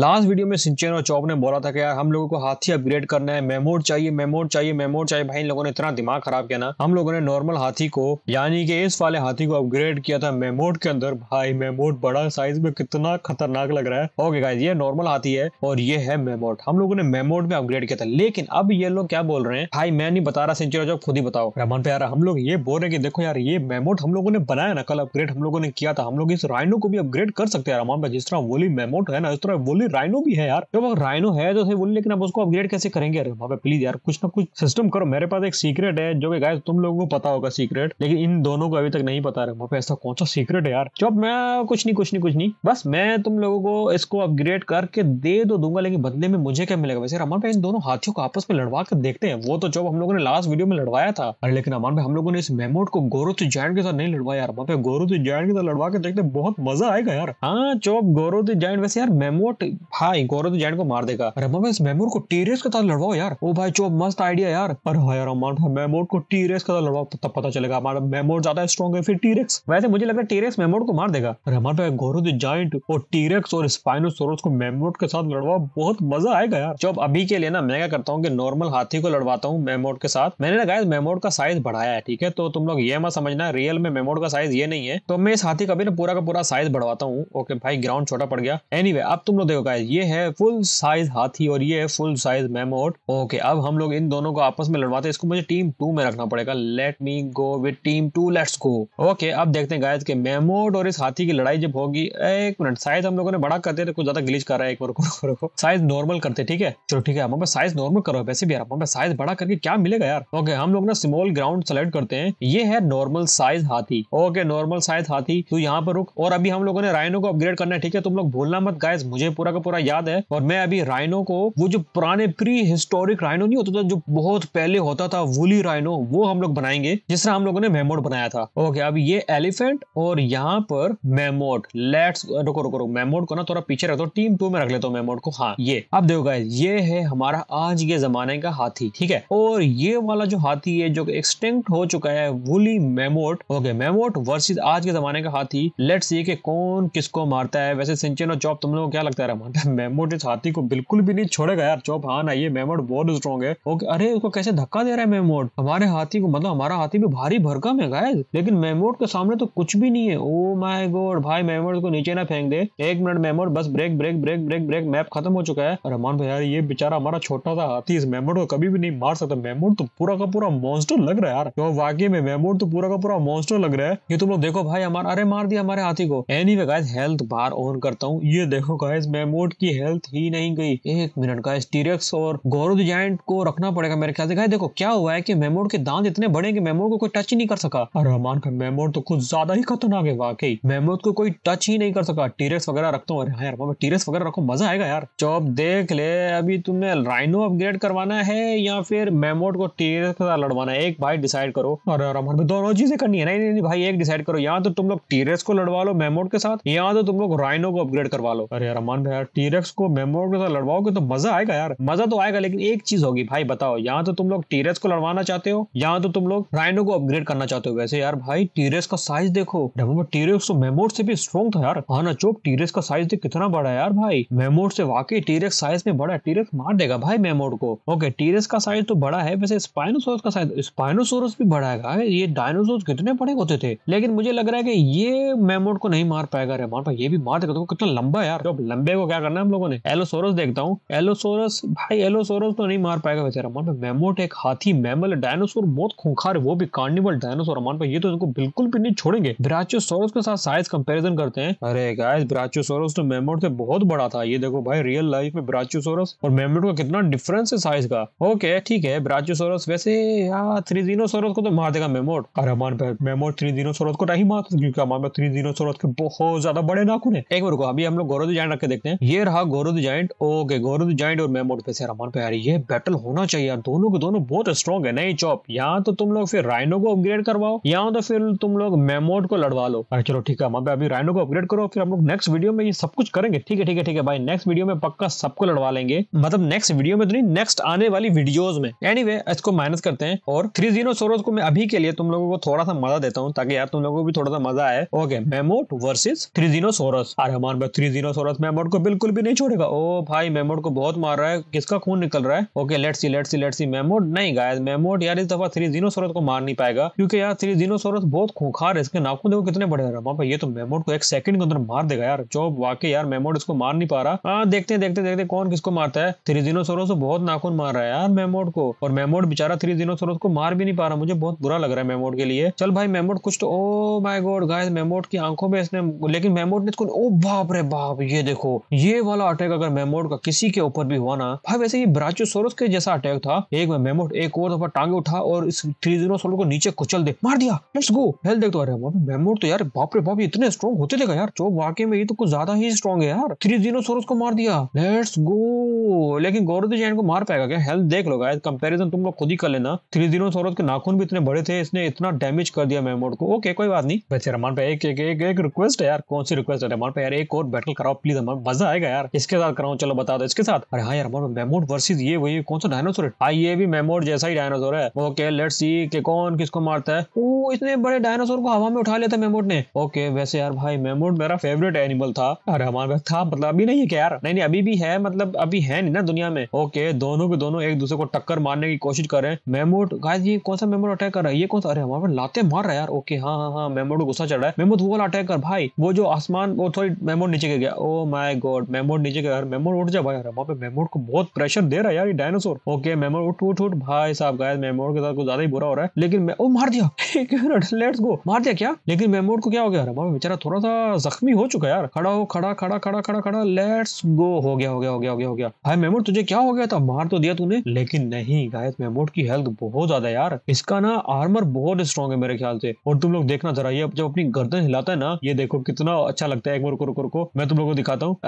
Last video में सिंचन और चौब ने बोला था कि यार हम लोगों को हाथी अपग्रेड करना है मेमोड चाहिए मेमोड चाहिए मेमोड चाहिए भाई इन लोगों ने इतना दिमाग खराब किया ना हम लोगों ने नॉर्मल हाथी को यानी कि इस वाले हाथी को अपग्रेड किया था मेमोड के अंदर भाई मेमोड बड़ा साइज में कितना खतरनाक लग रहा है ओके गाइज ये नॉर्मल हाथी है और ये है मेमोड हम लोगों ने मेमोड में अपग्रेड किया था लेकिन अब ये लोग क्या बोल रहे हैं भाई मैं नहीं बता रहा सिंचन और खुद ही बताओ रहमान प्यारा हम लोग ये बोल रहे हैं कि देखो यार ये मेमोड हम लोगों ने बनाया ना कल अपग्रेड हम लोगों ने किया था हम लोग इस राइनो को भी अपग्रेड कर सकते हैं रहमान भाई जिस तरह वोली मेमोड है ना इस तरह वोली राइनो भी है यार जब राइनो है तो बोले लेकिन अब उसको अपग्रेड कैसे करेंगे अरे बाबा प्लीज यार कुछ ना कुछ सिस्टम करो मेरे पास एक सीक्रेट है जो गाय तुम लोगों को पता होगा सीक्रेट लेकिन इन दोनों को अभी तक नहीं पता रहे पे ऐसा कौन सा सीक्रेट है यार जब मैं कुछ नहीं कुछ नहीं कुछ नहीं बस मैं तुम लोगों को इसको अपग्रेड करके दे दो तो दूंगा लेकिन बदले में मुझे क्या मिलेगा वैसे अमन भाई इन दोनों हाथियों को आपस में लड़वा कर देखते हैं वो तो जब हम लोगों ने लास्ट वीडियो में लड़वाया था अरे लेकिन अमन भाई हम लोगों ने इस मेमोट को गोरो तो जैन के साथ नहीं लड़वाया यार वहाँ पे गोरो तो जैन के साथ लड़वा के देखते बहुत मजा आएगा यार हाँ चौब गोरो तो जैन वैसे यार मेमोट हाँ गौरव तो जैन को मार देगा अरे मामा इस मेमोर को टीरियस के साथ लड़वाओ यार ओ भाई जो मस्त आइडिया यार अरे हाँ यार अमान हाँ, मेमोर को टीरियस के साथ लड़वाओ तो तब पता चलेगा हमारा मेमोर ज्यादा स्ट्रॉन्ग है फिर टीरेक्स वैसे मुझे है टीरेक्स मेमोर को मार देगा अरे हमारे भाई गौरव जॉइंट और टीरेक्स और स्पाइनोसोरस को मेमोर के साथ लड़वाओ बहुत मजा आएगा यार जब अभी के लिए ना मैं क्या करता हूँ कि नॉर्मल हाथी को लड़वाता हूँ मेमोर के साथ मैंने ना गाय मेमोर का साइज बढ़ाया है ठीक है तो तुम लोग ये मत समझना रियल में मेमोर का साइज ये नहीं है तो मैं इस हाथी का भी ना पूरा का पूरा साइज बढ़वाता हूँ ओके भाई ग्राउंड छोटा पड़ गया एनी anyway, अब तुम लोग देखो हो गाइस ये है फुल साइज हाथी और ये है फुल साइज मेमोट ओके अब हम लोग इन दोनों को आपस में लड़वाते हैं इसको मुझे टीम टू में रखना पड़ेगा let me go with team two let's go okay अब देखते हैं गायद के मेमोट और इस हाथी की लड़ाई जब होगी एक मिनट साइज हम लोगों ने बड़ा करते थे कुछ ज्यादा ग्लिच कर रहा है एक बार रुको साइज नॉर्मल करते ठीक है चलो ठीक है हमारे साइज नॉर्मल करो वैसे भी यार साइज बड़ा करके क्या मिलेगा यार ओके हम लोग ना स्मॉल ग्राउंड सेलेक्ट करते हैं ये है नॉर्मल साइज हाथी ओके नॉर्मल साइज हाथी तो यहाँ पर रुक और अभी हम लोगों ने राइनो को अपग्रेड करना है ठीक है तुम लोग भूलना मत गायस मुझे पूरा पूरा का पूरा याद है और मैं अभी राइनो को वो जो पुराने प्री हिस्टोरिक राइनो नहीं होता था जो बहुत पहले होता था वुली राइनो वो हम लोग बनाएंगे जिस तरह हम लोगों ने मेमोड बनाया था ओके अब ये एलिफेंट और यहाँ पर मेमोड लेट्स रुको रुको मेमोड को ना थोड़ा पीछे रख दो टीम टू में रख लेता हूँ मेमोड को हाँ ये अब देखो गाइस ये है हमारा आज के जमाने का हाथी ठीक है और ये वाला जो हाथी है जो एक्सटिंक्ट हो चुका है woolly mammoth okay mammoth versus आज के जमाने का हाथी लेट्स ये कि कौन किसको मारता है वैसे सिंचन और चौप तुम लोगों को क्या लगता है टमाटर मेमोड इस हाथी को बिल्कुल भी नहीं छोड़ेगा यार चौप हाँ ना ये मेमोड बहुत स्ट्रॉन्ग है ओके अरे उसको कैसे धक्का दे रहा है मेमोड हमारे हाथी को मतलब हमारा हाथी भी भारी भरकम है गाय लेकिन मेमोड के सामने तो कुछ भी नहीं है ओ माई गोड भाई मेमोड को नीचे ना फेंक दे एक मिनट मेमोड बस break break break break break map खत्म हो चुका है रहमान भाई यार ये बेचारा हमारा छोटा सा हाथी इस मेमोड को कभी भी नहीं मार सकता मेमोड तो पूरा का पूरा मॉन्स्टर लग रहा है यार तो वाकई में मेमोड तो पूरा का पूरा मॉन्स्टर लग रहा है ये तुम लोग देखो भाई हमारा अरे मार दिया हमारे हाथी को anyway guys health bar on करता हूँ ये देखो गाइस मैं रिमोट की हेल्थ ही नहीं गई एक मिनट का स्टीरियक्स और गौरव जायंट को रखना पड़ेगा मेरे ख्याल से देखो क्या हुआ है कि मेमोड के दांत इतने बड़े कि मेमोड को कोई टच ही नहीं कर सका और रहमान का मेमोड तो कुछ ज्यादा ही खतरनाक है वाकई मेमोड को कोई टच ही नहीं कर सका टीरेक्स वगैरह रखता हूँ हाँ यार मैं वगैरह रखो मजा आएगा यार चौब देख ले अभी तुम्हें राइनो अपग्रेड करवाना है या फिर मेमोड को टीरेक्स के साथ लड़वाना है एक भाई डिसाइड करो और रहमान में दोनों चीजें करनी है नहीं नहीं भाई एक डिसाइड करो या तो तुम लोग टीरेक्स को लड़वा लो मेमोट के साथ या तो तुम लोग राइनो को अपग्रेड करवा लो अरे रहमान भाई यार टीरक्स को मेमोर के साथ लड़वाओगे तो मजा आएगा यार मजा तो आएगा लेकिन एक चीज होगी भाई बताओ यहाँ तो तुम लोग टीरक्स को लड़वाना चाहते हो यहाँ तो तुम लोग राइनो को अपग्रेड करना चाहते हो वैसे यार भाई टीरक्स का साइज देखो डब्ल्यू टीरक्स तो मेमोर से भी स्ट्रॉन्ग था यार ना चौक टीरक्स का साइज देख कितना बड़ा है यार भाई मेमोर से वाकई टीरक्स साइज में बड़ा है टीरक्स मार देगा भाई मेमोर को ओके टीरक्स का साइज तो बड़ा है वैसे स्पाइनोसोरस का साइज स्पाइनोसोरस भी बड़ा है भाई ये डायनोसोर कितने बड़े होते थे लेकिन मुझे लग रहा है कि ये मेमोर को नहीं मार पाएगा रहमान भाई ये भी मार देगा तो कितना लंबा यार जब लंबे को क्या करना है हम लोगों ने एलोसोरस देखता हूँ एलोसोरस भाई एलोसोरस तो नहीं मार पाएगा बेचारा अमान मेमोट एक हाथी मैमल डायनासोर बहुत खूंखार है वो भी कार्निवल डायनासोर मान भाई ये तो इनको बिल्कुल भी नहीं छोड़ेंगे ब्राचियोसोरस के साथ साइज कंपेरिजन करते हैं अरे गाइस ब्राचियोसोरस तो मेमोट से बहुत बड़ा था ये देखो भाई रियल लाइफ में ब्राचियोसोरस और मेमोट का कितना डिफरेंस है साइज का ओके ठीक है ब्राचियोसोरस वैसे यार थ्री थ्रीजिनोसोरस को तो मार देगा मेमोट अरे मान भाई मेमोट थ्री थ्रीजिनोसोरस को नहीं मार सकता क्योंकि अमान थ्री थ्रीजिनोसोरस के बहुत ज्यादा बड़े नाखून है एक बार को अभी हम लोग गौरव ध्यान रख के देखते हैं ये रहा गोरुद जॉइंट ओके गोरुद जॉइंट और मेमोड पे से रमान पे आ रही है बैटल होना चाहिए यार दोनों के दोनों बहुत स्ट्रॉन्ग है नहीं चौप यहाँ तो तुम लोग फिर राइनो को अपग्रेड करवाओ यहाँ तो फिर तुम लोग मेमोड को लड़वा लो अरे चलो ठीक है वहां अभी राइनो को अपग्रेड करो फिर हम लोग नेक्स्ट वीडियो में ये सब कुछ करेंगे ठीक है ठीक है ठीक है भाई नेक्स्ट वीडियो में पक्का सबको लड़वा लेंगे मतलब नेक्स्ट वीडियो में तो नहीं नेक्स्ट आने वाली वीडियो में एनी इसको माइनस करते हैं और थ्री जीरो सोरोज को मैं अभी के लिए तुम लोगों को थोड़ा सा मजा देता हूँ ताकि यार तुम लोगों को भी थोड़ा सा मजा आए okay mammoth versus Therizinosaurus अरे हमारे थ्री जीरो सोरस मेमोट को बिल्कुल भी नहीं छोड़ेगा ओ भाई मेमोड को बहुत मार रहा है किसका खून निकल रहा है okay let see let see let see mammoth नहीं गाय मेमोड यार इस दफा थ्री जीनो सोरत को मार नहीं पाएगा क्योंकि यार थ्री जीनो सोरत बहुत खूंखार है इसके नाखून देखो कितने बड़े रहा वहां ये तो मेमोड को एक सेकंड के अंदर मार देगा यार जो वाकई यार मेमोड इसको मार नहीं पा रहा हाँ देखते देखते देखते कौन किसको मारता है थ्री जीनो सोरस बहुत नाखून मार रहा है यार मेमोड को और मेमोड बेचारा थ्री जीनो सोरस को मार भी नहीं पा रहा मुझे बहुत बुरा लग रहा है मेमोड के लिए चल भाई मेमोड कुछ तो ओ माई गोड गाय मेमोड की आंखों में इसने लेकिन मेमोड ने इसको ओ oh बाप रे बाप ये देखो ये वाला अटैक अगर मेमोड का किसी के ऊपर भी हुआ ना भाई वैसे ये ब्राचोसोरस के जैसा अटैक था एक में मेमोड एक और दफा टांगे उठा और इस थ्री जीरो को नीचे कुचल दे मार दिया लेट्स गो हेल देख तो अरे मेमोड तो यार बाप रे बाप इतने स्ट्रॉन्ग होते थे यार जो वाकई में ये तो कुछ ज्यादा ही स्ट्रॉन्ग है यार थ्री जीरो सोरस को मार दिया लेट्स गो लेकिन गौरव जैन को मार पाएगा क्या हेल्थ देख लो गाइस कंपैरिजन तुम लोग खुद ही कर लेना थ्री जीरो सोरस के नाखून भी इतने बड़े थे इसने इतना डैमेज कर दिया मेमोड को ओके कोई बात नहीं वैसे रमान पे एक एक एक, एक रिक्वेस्ट है यार कौन सी रिक्वेस्ट है रमान पे यार एक और बैटल कराओ प्लीज रमान मजा आएगा यार इसके साथ कराऊ चलो बता दो इसके साथ अरे हाँ यार मेमोड वर्सेज ये वही कौन सा डायनासोर है हाँ ये भी मेमोड जैसा ही डायनासोर है ओके लेट सी के कौन किसको मारता है ओ इतने बड़े डायनासोर को हवा में उठा लेता मेमोड ने ओके वैसे यार भाई मेमोड मेरा फेवरेट एनिमल था अरे हमारे हाँ, पास था मतलब अभी नहीं है क्या यार नहीं नहीं अभी भी है मतलब अभी है नहीं ना दुनिया में ओके दोनों के दोनों एक दूसरे को टक्कर मारने की कोशिश कर रहे हैं मेमोड गाइस ये कौन सा मेमोड अटैक कर रहा है ये कौन सा अरे हमारे लाते मार रहा है यार ओके हाँ हाँ हाँ मेमोड गुस्सा चढ़ रहा है मेमोड वो वाला अटैक कर भाई वो जो आसमान वो थोड़ी मेमोड नीचे गिर गया oh my god god mammoth नीचे यार मेमोड उठ जा भाई यार वहाँ पे मेमोड को बहुत प्रेशर दे रहा है यार ये डायनासोर ओके मेमोड उठ उठ उठ भाई साहब गाय मेमोड के साथ कुछ ज्यादा ही बुरा हो रहा है लेकिन मैं ओ मार दिया एक मिनट लेट्स गो मार दिया क्या लेकिन मेमोड को क्या हो गया यार बेचारा थोड़ा सा जख्मी हो चुका यार खड़ा हो खड़ा खड़ा खड़ा खड़ा खड़ा लेट्स गो हो गया हो गया हो गया हो गया हो गया भाई मेमोड तुझे क्या हो गया था मार तो दिया तूने लेकिन नहीं गायस मेमोड की हेल्थ बहुत ज्यादा यार इसका ना आर्मर बहुत स्ट्रॉन्ग है मेरे ख्याल से और तुम लोग देखना जरा ये जब अपनी गर्दन हिलाता है ना ये देखो कितना अच्छा लगता है एक बार रुको रुको रुको मैं तुम लोगों को दिखाता हूँ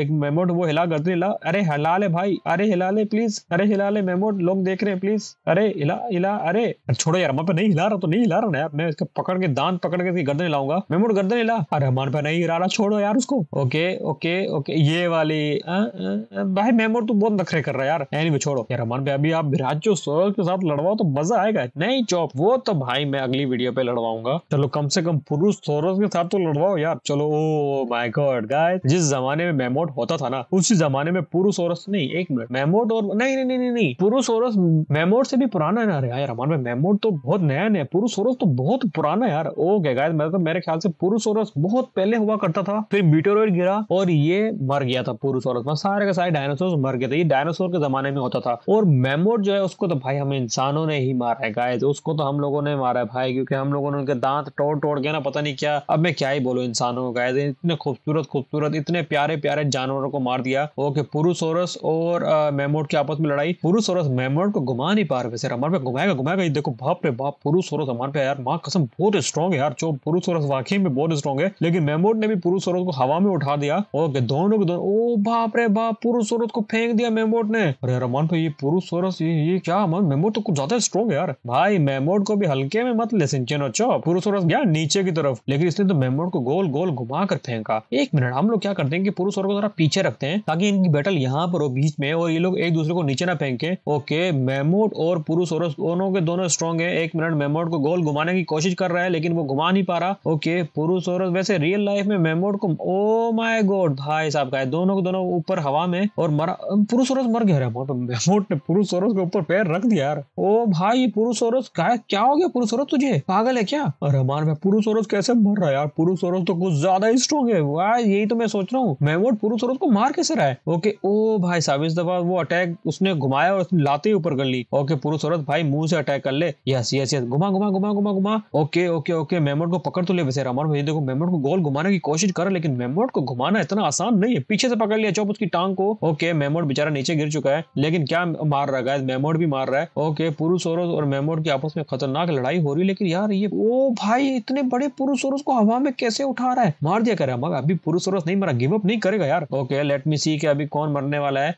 एक मेमोट वो हिला गलती हिला अरे हिला ले भाई अरे हिला ले प्लीज अरे हिला ले मेमोट लोग देख रहे हैं प्लीज अरे हिला हिला अरे छोड़ो यार मैं पे नहीं हिला रहा तो नहीं हिला रहा यार मैं इसको पकड़ के दांत पकड़ के गर्दन हिलाऊंगा मेमोट गर्दन हिला अरे हमारे पे नहीं हिला रहा छोड़ो यार उसको ओके ओके ओके ये वाली भाई मेमोट तो बहुत नखरे कर रहा है यार छोड़ो यार हमारे पे अभी आप विराजो सोयल के साथ लड़वाओ तो मजा आएगा नहीं चौप वो तो भाई मैं अगली वीडियो पे लड़वाऊंगा चलो कम से कम पुरुष सोरस के साथ तो लड़वाओ यार चलो ओ माय गॉड गाइस जिस जमाने में मैमोट होता था ना उस जमाने में पुरुषोरस नहीं एक मिनट मैमोट और नहीं नहीं नहीं नहीं, नहीं। पुरुषोरस मैमोट से भी पुराना है ना अरे यार हमारे मैमोट तो बहुत नया नया पुरुषोरस तो बहुत पुराना यार ओके गाय मतलब तो, मेरे ख्याल से पुरुषोरस बहुत पहले हुआ करता था फिर बीटेरोइड गिरा और ये मर गया था पुरुषोरस में मतलब सारे के सारे डायनासोर मर गए थे ये डायनासोर के जमाने में होता था और मैमोट जो है उसको तो भाई हमें इंसानों ने ही मारा है गाय उसको तो हम लोगों ने मारा है भाई क्योंकि हम लोगों ने उनके दांत तोड़ तोड़ के ना पता नहीं क्या अब मैं क्या ही बोलूँ इंसानों को गाय इतने खूबसूरत खूबसूरत इतने प्यारे प्यारे प्यारे जानवरों को मार दिया ओके पुरुषोरस और मेमोट के आपस में लड़ाई पुरुषोरस मेमोट को घुमा नहीं पा रहे वैसे अमर पे घुमाएगा घुमाएगा ये देखो बाप रे बाप पुरुषोरस अमर पे यार माँ कसम बहुत स्ट्रॉन्ग है यार जो पुरुषोरस वाकई में बहुत स्ट्रॉन्ग है लेकिन मेमोट ने भी पुरुषोरस को हवा में उठा दिया ओके दोनों के दोनों ओ बाप रे बाप पुरुषोरस को फेंक दिया मेमोट ने अरे रमान पे ये पुरुषोरस ये ये क्या मेमोट तो कुछ ज्यादा स्ट्रॉन्ग है यार भाई मेमोट को भी हल्के में मत ले सिंचन अच्छो पुरुषोरस गया नीचे की तरफ लेकिन इसने तो मेमोट को गोल गोल घुमा कर फेंका एक मिनट हम लोग क्या करते हैं कि पुरुष दूसरों को थोड़ा पीछे रखते हैं ताकि इनकी बैटल यहाँ पर हो बीच में और ये लोग एक दूसरे को नीचे ना फेंके ओके मेमोट और पुरुष और दोनों के दोनों स्ट्रॉन्ग है एक मिनट मेमोट को गोल घुमाने की कोशिश कर रहा है लेकिन वो घुमा नहीं पा रहा ओके पुरुष और वैसे रियल लाइफ में मेमोट को ओ माई गोड भाई साहब का है दोनों के दोनों ऊपर हवा में और मरा पुरुष और मर गया मेमोट ने पुरुष और के ऊपर पैर रख दिया यार ओ oh भाई पुरुष और क्या हो गया पुरुष और तुझे पागल है क्या अरे मान में पुरुष और कैसे मर रहा है यार पुरुष और तो कुछ ज्यादा ही स्ट्रॉन्ग है यही तो मैं सोच रहा हूँ महमूद रोबोट पुरुष को मार कैसे रहा है ओके ओ भाई साहब इस दफा वो अटैक उसने घुमाया और उसने लाते ही ऊपर कर ली ओके पुरुष औरत भाई मुंह से अटैक कर ले यस यस यस घुमा घुमा घुमा घुमा घुमा ओके ओके ओके मेमोट को पकड़ तो ले वैसे रमन भाई देखो मेमोट को गोल घुमाने की कोशिश कर लेकिन मेमोट को घुमाना इतना आसान नहीं है पीछे से पकड़ लिया चौप उसकी टांग को ओके मेमोट बेचारा नीचे गिर चुका है लेकिन क्या मार रहा है मेमोट भी मार रहा है ओके पुरुष औरत और मेमोट की आपस में खतरनाक लड़ाई हो रही है लेकिन यार ये ओ भाई इतने बड़े पुरुष औरत को हवा में कैसे उठा रहा है मार दिया कर अभी पुरुष औरत नहीं मारा गिव अप नहीं करेगा यार ओके लेट मी सी कि अभी कौन मरने वाला है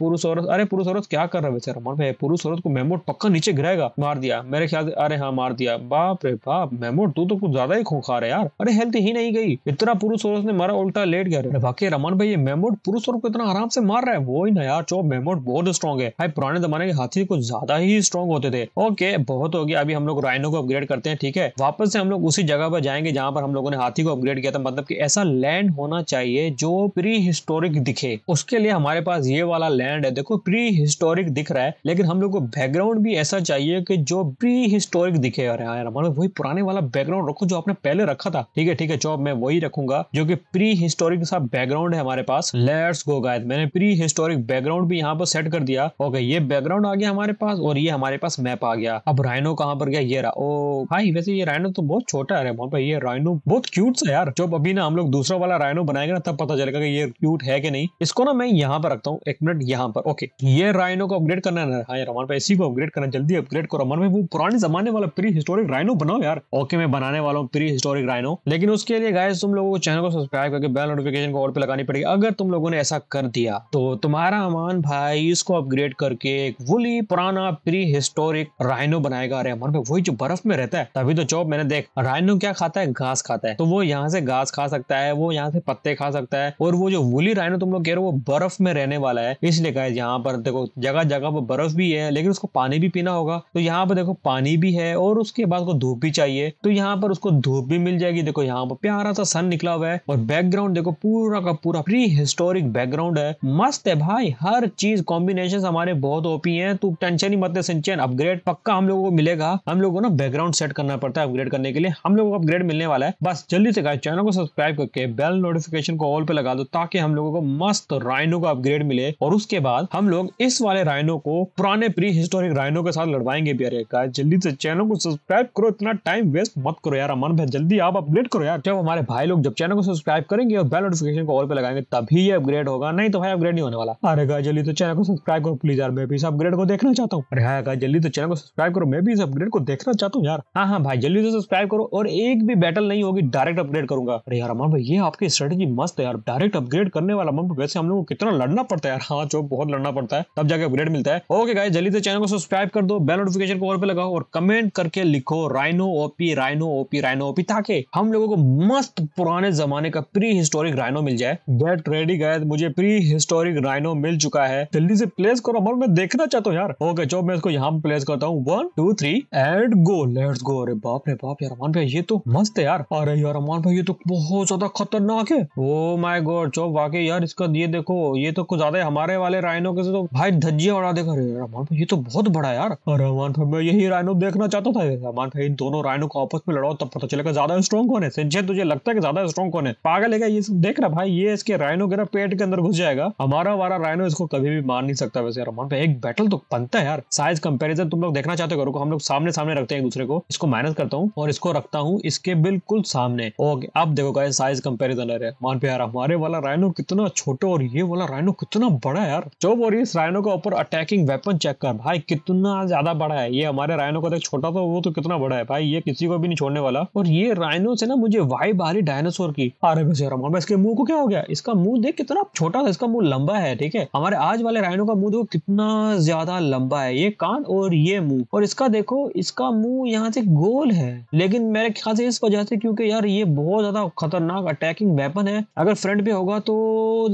पुरुष औरत अरे पुरुष औरत क्या कर रहा है बेचारा भाई पुरुष औरत को मेमोट पक्का नीचे गिराएगा मार दिया मेरे ख्याल अरे हाँ मार दिया बाप रे बाप मेमोट तू तो कुछ ज्यादा ही खोखा रहा यार अरे हेल्थ ही नहीं गई इतना पुरुष औरत ने मारा उल्टा लेट गया बाकी रमन भाई ये मेमोट पुरुष औरत को इतना आराम से मार रहा है वो ही ना यार चौब मेमोट बहुत स्ट्रॉन्ग है भाई पुराने जमाने के हाथी कुछ ज्यादा ही स्ट्रॉन्ग होते थे ओके बहुत हो गया अभी हम लोग राइनो को अपग्रेड करते हैं ठीक है वापस से हम लोग उसी जगह पर जाएंगे जहाँ पर हम लोगों ने हाथी को अपग्रेड किया था मतलब कि ऐसा लैंड होना चाहिए जो प्री हिस्टोरिक दिखे उसके लिए हमारे पास ये वाला लैंड है देखो प्री हिस्टोरिक दिख रहा है लेकिन हम लोग को बैकग्राउंड भी ऐसा चाहिए कि जो प्री हिस्टोरिक दिखे यार यार मतलब वही पुराने वाला बैकग्राउंड रखो जो आपने पहले रखा था ठीक है ठीक है चौब मैं वही रखूंगा जो की प्री हिस्टोरिक सा बैकग्राउंड है हमारे पास लेट्स गो गायद मैंने प्री हिस्टोरिक बैकग्राउंड भी यहाँ पर सेट कर दिया ओके ये बैकग्राउंड आ गया हमारे पास और ये हमारे पास मैप आ गया अब राइनो कहाँ पर गया ये रहा ओ भाई वैसे ये राइनो तो बहुत छोटा है ये राइनो बहुत क्यूट सा यार जब अभी ना हम लोग दूसरा वाला राइनो बनाएगा ना तब पता चलेगा लगेगा कि ये क्यूट है कि नहीं इसको ना मैं यहाँ पर रखता हूँ एक मिनट यहाँ पर ओके ये राइनो को अपग्रेड करना है हाँ यार रमन भाई इसी को अपग्रेड करना जल्दी अपग्रेड करो रमन भाई वो पुराने जमाने वाला प्री हिस्टोरिक राइनो बनाओ यार ओके मैं बनाने वाला हूँ प्री हिस्टोरिक राइनो लेकिन उसके लिए गाय तुम लोगों को चैनल को सब्सक्राइब करके बेल नोटिफिकेशन को और पे लगानी पड़ेगी अगर तुम लोगों ने ऐसा कर दिया तो तुम्हारा अमान भाई इसको अपग्रेड करके एक वुली पुराना प्री हिस्टोरिक राइनो बनाएगा अरे अमन भाई वही जो बर्फ में रहता है तभी तो चौप मैंने देख राइनो क्या खाता है घास खाता है तो वो यहाँ से घास खा सकता है वो यहाँ से पत्ते खा सकता है वो और वो जो वुली राइनो तुम लोग कह रहे हो वो बर्फ में रहने वाला है इसलिए कहा यहाँ पर देखो जगह जगह पर बर्फ भी है लेकिन उसको पानी भी पीना होगा तो यहाँ पर देखो पानी भी है और उसके बाद को धूप भी चाहिए तो यहाँ पर उसको धूप भी मिल जाएगी देखो यहाँ पर प्यारा सा सन निकला हुआ है और बैकग्राउंड देखो पूरा का पूरा प्री हिस्टोरिक बैकग्राउंड है मस्त है भाई हर चीज कॉम्बिनेशन हमारे बहुत ओपी है तो टेंशन ही मत ले सिंचन अपग्रेड पक्का हम लोगों को मिलेगा हम लोगों को ना बैकग्राउंड सेट करना पड़ता है अपग्रेड करने के लिए हम लोगों को अपग्रेड मिलने वाला है बस जल्दी से चैनल को सब्सक्राइब करके बेल नोटिफिकेशन को ऑल पे लगा दो तो ताकि हम लोगों को मस्त राइनो का अपग्रेड मिले और उसके बाद हम लोग इस वाले राइनो को पुराने प्री हिस्टोरिक राइनो के साथ लड़वाएंगे प्यारे का जल्दी से चैनल को सब्सक्राइब करो इतना टाइम वेस्ट मत करो यार अमन भाई जल्दी आप अपग्रेड करो यार जब हमारे भाई लोग जब चैनल को सब्सक्राइब करेंगे और बेल नोटिफिकेशन को ऑल पे लगाएंगे तभी ये अपग्रेड होगा नहीं तो भाई अपग्रेड नहीं होने वाला अरे गाय जल्दी तो चैनल को सब्सक्राइब करो प्लीज यार मैं भी इस अपग्रेड को देखना चाहता हूँ अरे हाँ जल्दी तो चैनल को सब्सक्राइब करो मैं भी इस अपग्रेड को देखना चाहता हूँ यार हाँ हाँ भाई जल्दी से सब्सक्राइब करो और एक भी बैटल नहीं होगी डायरेक्ट अपग्रेड करूंगा अरे यार अमन भाई ये आपकी स्ट्रेटेजी मस्त है यार डायरेक्ट लाइट अपग्रेड करने वाला बम वैसे हम लोग को कितना लड़ना पड़ता है हाँ जो बहुत लड़ना पड़ता है तब जाके अपग्रेड मिलता है ओके गाइस जल्दी से चैनल को सब्सक्राइब कर दो बेल नोटिफिकेशन को और पे लगाओ और कमेंट करके लिखो rhino OP rhino OP rhino OP ताकि हम लोगों को मस्त पुराने जमाने का प्री हिस्टोरिक राइनो मिल जाए गेट रेडी गाइस मुझे प्री हिस्टोरिक राइनो मिल चुका है जल्दी से प्लेस करो मगर मैं देखना चाहता हूँ यार ओके जो मैं इसको यहाँ पे प्लेस करता हूँ one two three and go let's go अरे बाप रे बाप यार अमान भाई ये तो मस्त है यार अरे यार अमान भाई ये तो बहुत ज्यादा खतरनाक है ओ माई गॉड और चौप वाकई यार इसका ये देखो ये तो कुछ ज्यादा हमारे वाले रायनो के से तो भाई धज्जिया उड़ा देखा रहमान भाई ये तो बहुत बड़ा यार और रहमान भाई मैं यही रायनो देखना चाहता था रहमान भाई इन दोनों रायनो को आपस में लड़ाओ तब पता चलेगा ज्यादा स्ट्रॉन्ग कौन है सिंचे तुझे लगता है कि ज्यादा स्ट्रॉन्ग कौन है पागल है ये देख रहा भाई ये इसके रायनो के ना पेट के अंदर घुस जाएगा हमारा वारा रायनो इसको कभी भी मार नहीं सकता वैसे रहमान भाई एक बैटल तो बनता है यार साइज कंपेरिजन तुम लोग देखना चाहते करो हम लोग सामने सामने रखते हैं एक दूसरे को इसको माइनस करता हूँ और इसको रखता हूँ इसके बिल्कुल सामने ओके अब देखो साइज कंपेरिजन है रहमान भाई यार हमारे वाला राइनो कितना छोटा और ये वाला राइनो कितना बड़ा है यार चौब और इस राइनो का ऊपर अटैकिंग वेपन चेक कर भाई कितना ज्यादा बड़ा है ये हमारे राइनो का देख छोटा था वो तो कितना बड़ा है भाई ये किसी को भी नहीं छोड़ने वाला और ये राइनो से ना मुझे वाइब आ रही डायनासोर की अरे बस यार हमारे इसके मुंह को क्या हो गया इसका मुंह देख कितना छोटा था इसका मुंह लंबा है ठीक है हमारे आज वाले राइनो का मुंह देखो कितना ज्यादा लंबा है ये कान और ये मुंह और इसका देखो इसका मुंह यहाँ से गोल है लेकिन मेरे ख्याल से इस वजह से क्योंकि यार ये बहुत ज्यादा खतरनाक अटैकिंग वेपन है अगर फ्रंट पे होगा तो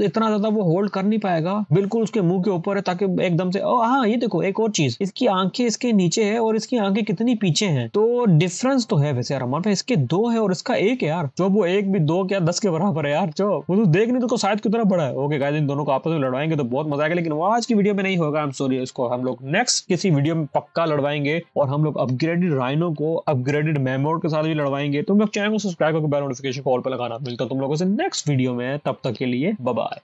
इतना ज्यादा वो होल्ड कर नहीं पाएगा बिल्कुल उसके मुंह के ऊपर है ताकि एकदम से हाँ ये देखो एक और चीज इसकी आंखें इसके नीचे है और इसकी आंखें कितनी पीछे है तो डिफरेंस तो है वैसे यार हमारे इसके दो है और इसका एक है यार जो वो एक भी दो क्या दस के बराबर है यार जो वो तो नहीं तो, तो शायद कितना बड़ा है ओके गाइस इन दोनों को आपस में लड़वाएंगे तो बहुत मजा आएगा लेकिन वो आज की वीडियो में नहीं होगा आई एम सॉरी इसको हम लोग नेक्स्ट किसी वीडियो में पक्का लड़वाएंगे और हम लोग अपग्रेडेड राइनो को अपग्रेडेड मेमोड के साथ भी लड़वाएंगे तुम लोग चैनल को सब्सक्राइब करके बेल नोटिफिकेशन कॉल पर लगाना मिलता तुम लोगों से नेक्स्ट वीडियो में तब तक के लिए बाय